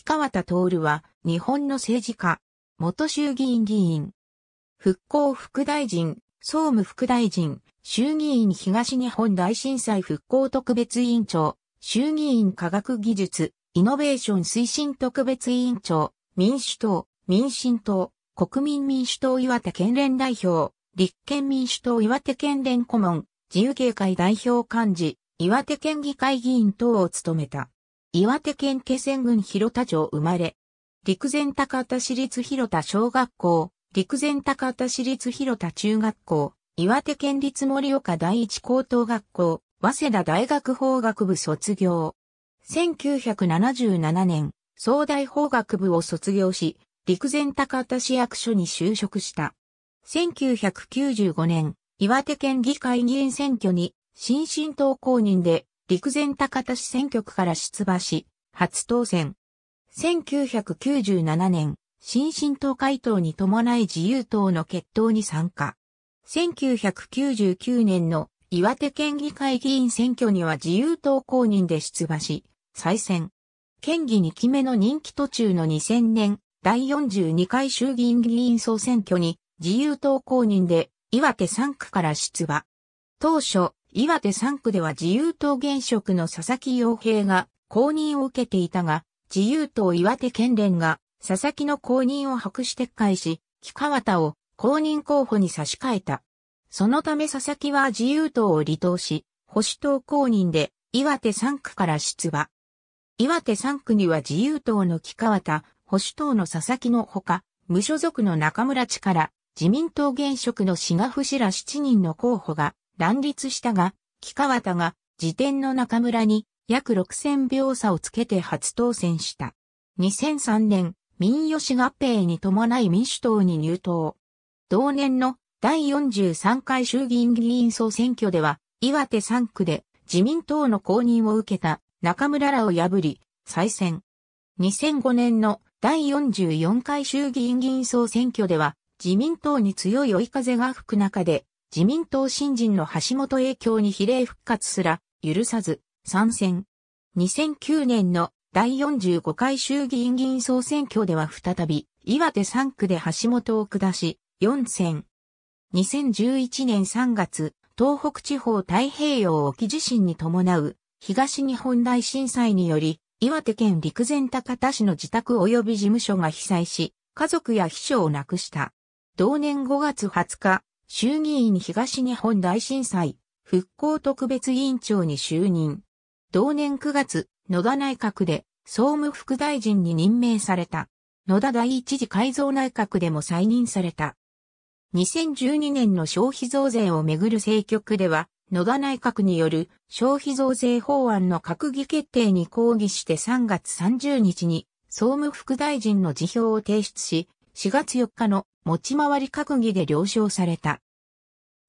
関川田徹は、日本の政治家、元衆議院議員、復興副大臣、総務副大臣、衆議院東日本大震災復興特別委員長、衆議院科学技術、イノベーション推進特別委員長、民主党、民進党、国民民主党岩手県連代表、立憲民主党岩手県連顧問、自由警会代表幹事、岩手県議会議員等を務めた。岩手県気仙郡広田町生まれ。陸前高田市立広田小学校、陸前高田市立広田中学校、岩手県立盛岡第一高等学校、早稲田大学法学部卒業。1977年、総大法学部を卒業し、陸前高田市役所に就職した。1995年、岩手県議会議員選挙に、新進党公認で陸前高田市選挙区から出馬し、初当選。1997年、新進党回答に伴い自由党の決闘に参加。1999年の岩手県議会議員選挙には自由党公認で出馬し、再選。県議2期目の任期途中の2000年、第42回衆議院議員総選挙に自由党公認で岩手3区から出馬。当初、岩手3区では自由党現職の佐々木洋平が公認を受けていたが、自由党岩手県連が佐々木の公認を白紙撤回し、木川田を公認候補に差し替えた。そのため佐々木は自由党を離党し、保守党公認で岩手3区から出馬。岩手3区には自由党の木川田、保守党の佐々木のほか、無所属の中村力、自民党現職の志賀節ら7人の候補が乱立したが、木川田が時点の中村に約6000秒差をつけて初当選した。2003年、民吉合併に伴い民主党に入党。同年の第43回衆議院議員総選挙では、岩手3区で自民党の公認を受けた中村らを破り、再選。2005年の第44回衆議院議員総選挙では、自民党に強い追い風が吹く中で、自民党新人の橋本英響に比例復活すら許さず参戦。2009年の第45回衆議院議員総選挙では再び岩手3区で橋本を下し4選。2011年3月、東北地方太平洋沖地震に伴う東日本大震災により、岩手県陸前高田市の自宅及び事務所が被災し、家族や秘書を亡くした。同年5月20日、衆議院東日本大震災復興特別委員長に就任。同年9月、野田内閣で総務副大臣に任命された。野田第一次改造内閣でも再任された。2012年の消費増税をめぐる政局では、野田内閣による消費増税法案の閣議決定に抗議して3月30日に総務副大臣の辞表を提出し、4月4日の持ち回り閣議で了承された。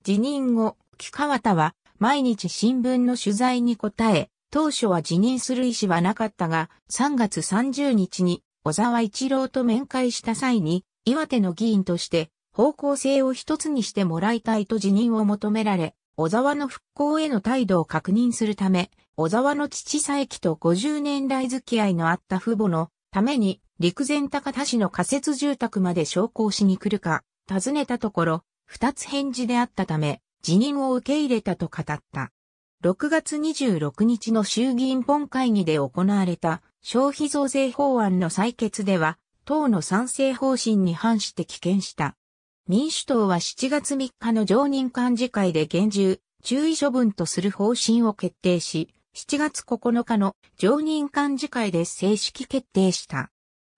辞任後、木川田は毎日新聞の取材に答え、当初は辞任する意思はなかったが、3月30日に小沢一郎と面会した際に、岩手の議員として方向性を一つにしてもらいたいと辞任を求められ、小沢の復興への態度を確認するため、小沢の父佐伯と50年来付き合いのあった父母のために陸前高田市の仮設住宅まで昇降しに来るか、尋ねたところ、二つ返事であったため、辞任を受け入れたと語った。6月26日の衆議院本会議で行われた消費増税法案の採決では、党の賛成方針に反して棄権した。民主党は7月3日の常任幹事会で厳重、注意処分とする方針を決定し、7月9日の常任幹事会で正式決定した。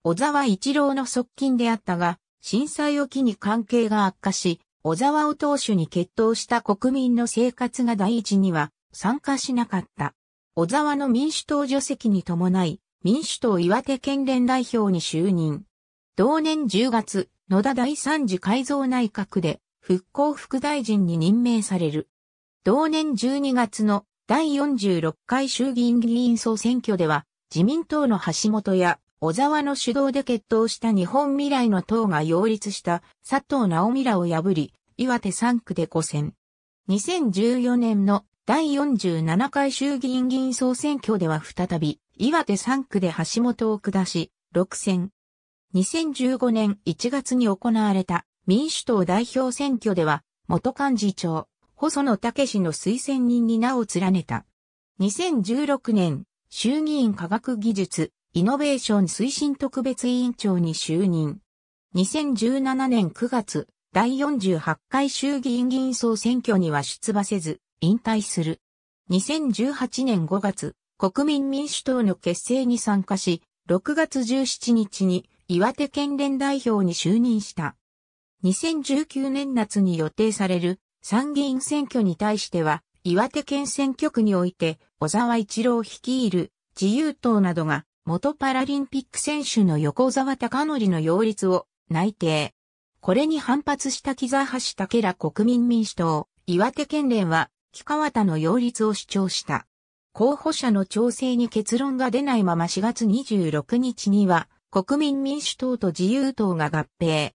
小沢一郎の側近であったが、震災を機に関係が悪化し、小沢を当主に決闘した国民の生活が第一には参加しなかった。小沢の民主党助席に伴い、民主党岩手県連代表に就任。同年10月、野田第三次改造内閣で復興副大臣に任命される。同年12月の第46回衆議院議員総選挙では、自民党の橋本や小沢の主導で決闘した日本未来の党が擁立した佐藤直美らを破り、岩手3区で5選。2014年の第47回衆議院議員総選挙では再び、岩手3区で橋本を下し、6選。2015年1月に行われた民主党代表選挙では、元幹事長、細野武の推薦人に名を連ねた。2016年、衆議院科学技術イノベーション推進特別委員長に就任。2017年9月、第48回衆議院議員総選挙には出馬せず、引退する。2018年5月、国民民主党の結成に参加し、6月17日に岩手県連代表に就任した。2019年夏に予定される参議院選挙に対しては、岩手県選挙区において、小沢一郎率いる自由党などが元パラリンピック選手の横沢隆則の擁立を内定。これに反発した木沢橋武ら国民民主党、岩手県連は、木川田の擁立を主張した。候補者の調整に結論が出ないまま4月26日には、国民民主党と自由党が合併。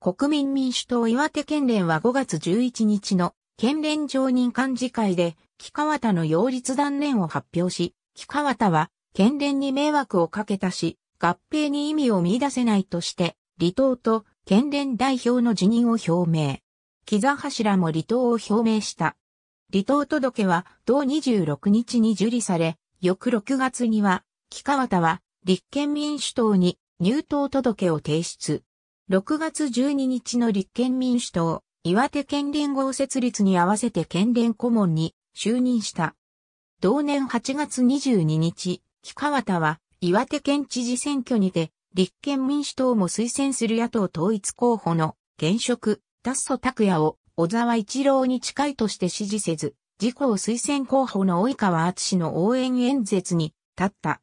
国民民主党岩手県連は5月11日の県連常任幹事会で、木川田の擁立断念を発表し、木川田は県連に迷惑をかけたし、合併に意味を見出せないとして、離党と県連代表の辞任を表明。木座柱も離党を表明した。離党届は同26日に受理され、翌6月には、木川田は立憲民主党に入党届を提出。6月12日の立憲民主党、岩手県連合設立に合わせて県連顧問に就任した。同年8月22日、木川田は、岩手県知事選挙にて、立憲民主党も推薦する野党統一候補の現職、達祖拓也を小沢一郎に近いとして支持せず、自公推薦候補の及川敦の応援演説に立った。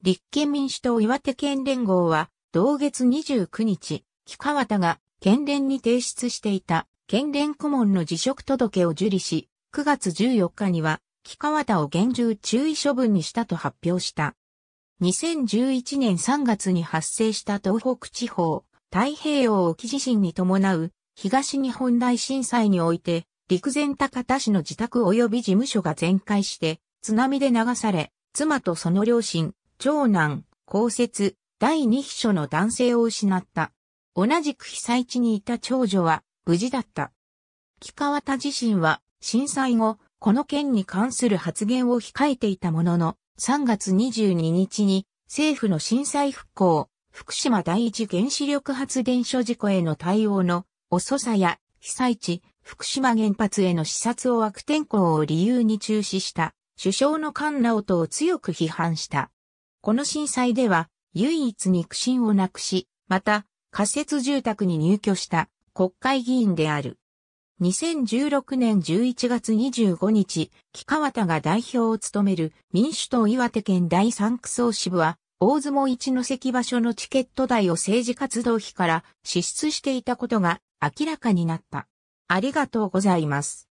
立憲民主党岩手県連合は、同月29日、木川田が県連に提出していた県連顧問の辞職届を受理し、9月14日には木川田を厳重注意処分にしたと発表した。2011年3月に発生した東北地方、太平洋沖地震に伴う東日本大震災において、陸前高田市の自宅及び事務所が全壊して、津波で流され、妻とその両親、長男、公設、第二秘書の男性を失った。同じく被災地にいた長女は無事だった。木川田自身は震災後、この件に関する発言を控えていたものの、3月22日に政府の震災復興、福島第一原子力発電所事故への対応の遅さや被災地、福島原発への視察を悪天候を理由に中止した首相の菅直人を強く批判した。この震災では唯一肉親をなくし、また仮設住宅に入居した国会議員である。2016年11月25日、木川田が代表を務める民主党岩手県第三区総支部は、大相撲一の関場所のチケット代を政治活動費から支出していたことが明らかになった。ありがとうございます。